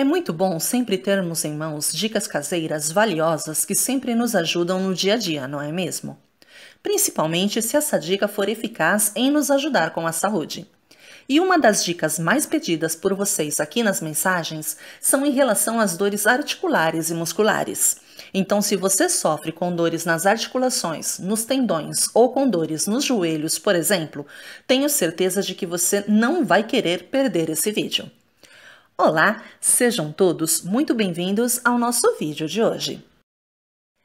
É muito bom sempre termos em mãos dicas caseiras valiosas que sempre nos ajudam no dia a dia, não é mesmo? Principalmente se essa dica for eficaz em nos ajudar com a saúde. E uma das dicas mais pedidas por vocês aqui nas mensagens são em relação às dores articulares e musculares. Então, se você sofre com dores nas articulações, nos tendões ou com dores nos joelhos, por exemplo, tenho certeza de que você não vai querer perder esse vídeo. Olá, sejam todos muito bem-vindos ao nosso vídeo de hoje.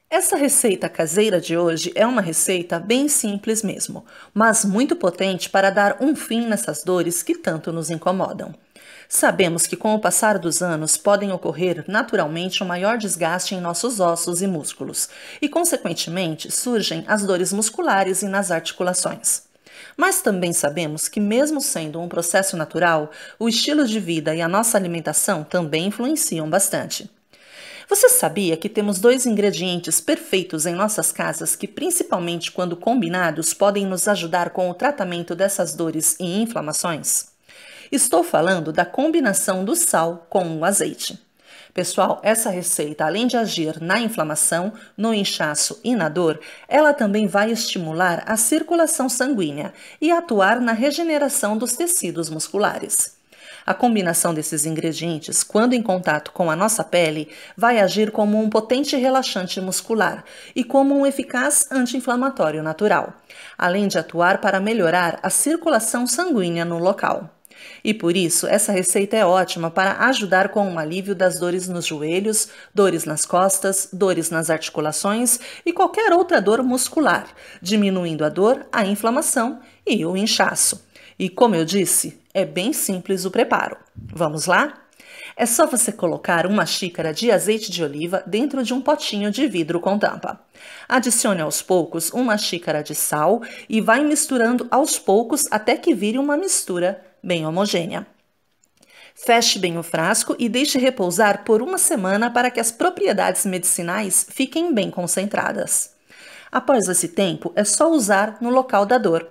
Essa receita caseira de hoje é uma receita bem simples mesmo, mas muito potente para dar um fim nessas dores que tanto nos incomodam. Sabemos que com o passar dos anos podem ocorrer naturalmente um maior desgaste em nossos ossos e músculos, e consequentemente surgem as dores musculares e nas articulações. Mas também sabemos que, mesmo sendo um processo natural, o estilo de vida e a nossa alimentação também influenciam bastante. Você sabia que temos dois ingredientes perfeitos em nossas casas que, principalmente quando combinados, podem nos ajudar com o tratamento dessas dores e inflamações? Estou falando da combinação do sal com o azeite. Pessoal, essa receita, além de agir na inflamação, no inchaço e na dor, ela também vai estimular a circulação sanguínea e atuar na regeneração dos tecidos musculares. A combinação desses ingredientes, quando em contato com a nossa pele, vai agir como um potente relaxante muscular e como um eficaz anti-inflamatório natural, além de atuar para melhorar a circulação sanguínea no local. E por isso, essa receita é ótima para ajudar com o alívio das dores nos joelhos, dores nas costas, dores nas articulações e qualquer outra dor muscular, diminuindo a dor, a inflamação e o inchaço. E como eu disse, é bem simples o preparo. Vamos lá? É só você colocar uma xícara de azeite de oliva dentro de um potinho de vidro com tampa. Adicione aos poucos uma xícara de sal e vai misturando aos poucos até que vire uma mistura bem homogênea. Feche bem o frasco e deixe repousar por uma semana para que as propriedades medicinais fiquem bem concentradas. Após esse tempo, é só usar no local da dor.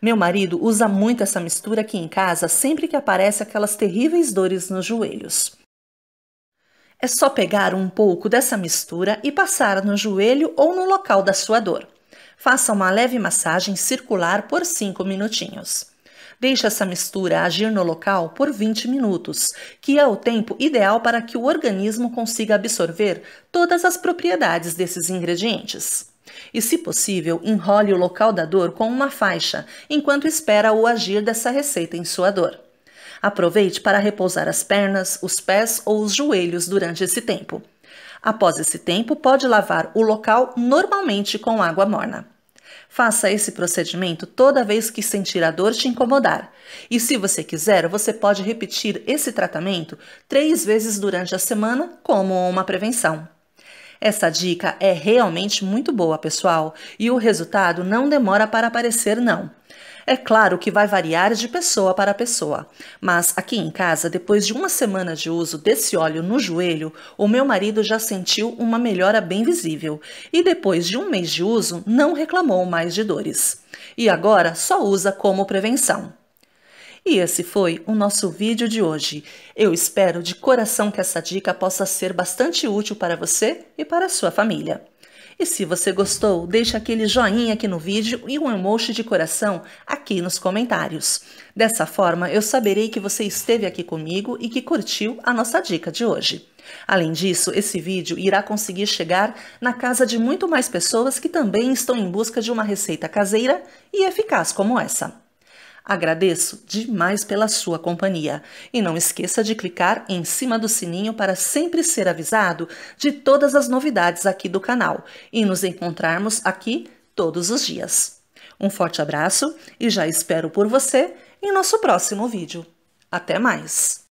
Meu marido usa muito essa mistura aqui em casa sempre que aparece aquelas terríveis dores nos joelhos. É só pegar um pouco dessa mistura e passar no joelho ou no local da sua dor. Faça uma leve massagem circular por 5 minutinhos. Deixe essa mistura agir no local por 20 minutos, que é o tempo ideal para que o organismo consiga absorver todas as propriedades desses ingredientes. E, se possível, enrole o local da dor com uma faixa enquanto espera o agir dessa receita em sua dor. Aproveite para repousar as pernas, os pés ou os joelhos durante esse tempo. Após esse tempo, pode lavar o local normalmente com água morna. Faça esse procedimento toda vez que sentir a dor te incomodar. E se você quiser, você pode repetir esse tratamento três vezes durante a semana, como uma prevenção. Essa dica é realmente muito boa, pessoal, e o resultado não demora para aparecer, não. É claro que vai variar de pessoa para pessoa, mas aqui em casa, depois de uma semana de uso desse óleo no joelho, o meu marido já sentiu uma melhora bem visível e depois de um mês de uso não reclamou mais de dores. E agora só usa como prevenção. E esse foi o nosso vídeo de hoje. Eu espero de coração que essa dica possa ser bastante útil para você e para a sua família. E se você gostou, deixe aquele joinha aqui no vídeo e um emoji de coração aqui nos comentários. Dessa forma, eu saberei que você esteve aqui comigo e que curtiu a nossa dica de hoje. Além disso, esse vídeo irá conseguir chegar na casa de muito mais pessoas que também estão em busca de uma receita caseira e eficaz como essa. Agradeço demais pela sua companhia e não esqueça de clicar em cima do sininho para sempre ser avisado de todas as novidades aqui do canal e nos encontrarmos aqui todos os dias. Um forte abraço e já espero por você em nosso próximo vídeo. Até mais!